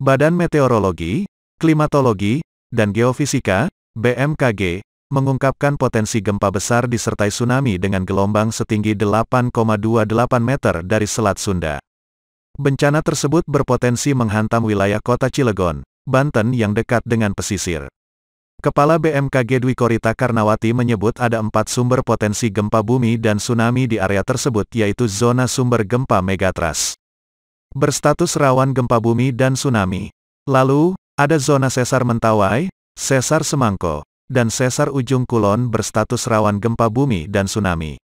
Badan Meteorologi, Klimatologi, dan Geofisika, BMKG, mengungkapkan potensi gempa besar disertai tsunami dengan gelombang setinggi 8,28 meter dari Selat Sunda. Bencana tersebut berpotensi menghantam wilayah kota Cilegon, Banten yang dekat dengan pesisir. Kepala BMKG Dwi Korita Karnawati menyebut ada empat sumber potensi gempa bumi dan tsunami di area tersebut yaitu zona sumber gempa Megatrust berstatus rawan gempa bumi dan tsunami. Lalu, ada zona sesar Mentawai, sesar Semangko, dan sesar Ujung Kulon berstatus rawan gempa bumi dan tsunami.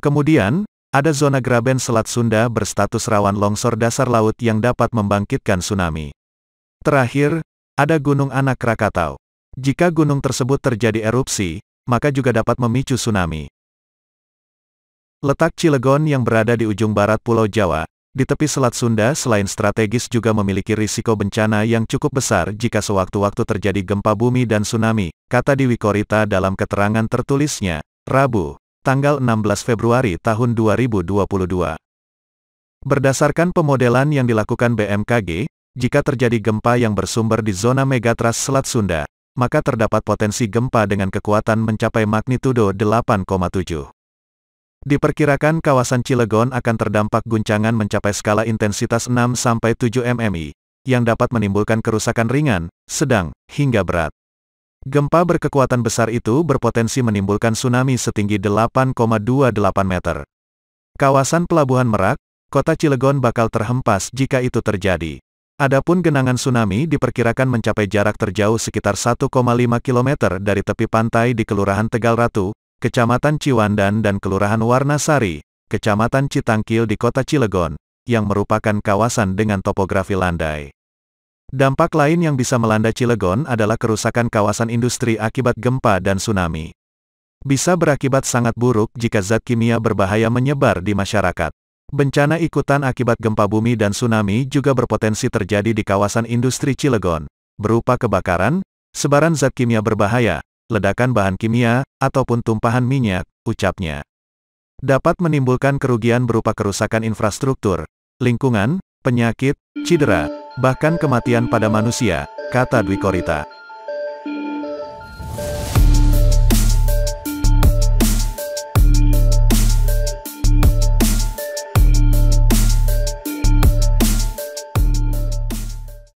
Kemudian, ada zona Graben Selat Sunda berstatus rawan longsor dasar laut yang dapat membangkitkan tsunami. Terakhir, ada Gunung Anak Krakatau. Jika gunung tersebut terjadi erupsi, maka juga dapat memicu tsunami. Letak Cilegon yang berada di ujung barat Pulau Jawa, di tepi Selat Sunda selain strategis juga memiliki risiko bencana yang cukup besar jika sewaktu-waktu terjadi gempa bumi dan tsunami, kata Dewi Korita dalam keterangan tertulisnya, Rabu, tanggal 16 Februari tahun 2022. Berdasarkan pemodelan yang dilakukan BMKG, jika terjadi gempa yang bersumber di zona megatras Selat Sunda, maka terdapat potensi gempa dengan kekuatan mencapai magnitudo 8,7. Diperkirakan kawasan Cilegon akan terdampak guncangan mencapai skala intensitas 6-7 MMI, yang dapat menimbulkan kerusakan ringan, sedang, hingga berat. Gempa berkekuatan besar itu berpotensi menimbulkan tsunami setinggi 8,28 meter. Kawasan Pelabuhan Merak, kota Cilegon bakal terhempas jika itu terjadi. Adapun genangan tsunami diperkirakan mencapai jarak terjauh sekitar 1,5 km dari tepi pantai di Kelurahan Tegal Ratu, Kecamatan Ciwandan dan Kelurahan Warnasari, Kecamatan Citangkil di Kota Cilegon, yang merupakan kawasan dengan topografi landai. Dampak lain yang bisa melanda Cilegon adalah kerusakan kawasan industri akibat gempa dan tsunami. Bisa berakibat sangat buruk jika zat kimia berbahaya menyebar di masyarakat. Bencana ikutan akibat gempa bumi dan tsunami juga berpotensi terjadi di kawasan industri Cilegon, berupa kebakaran, sebaran zat kimia berbahaya, ledakan bahan kimia, ataupun tumpahan minyak, ucapnya. Dapat menimbulkan kerugian berupa kerusakan infrastruktur, lingkungan, penyakit, cedera, bahkan kematian pada manusia, kata Dwi Korita.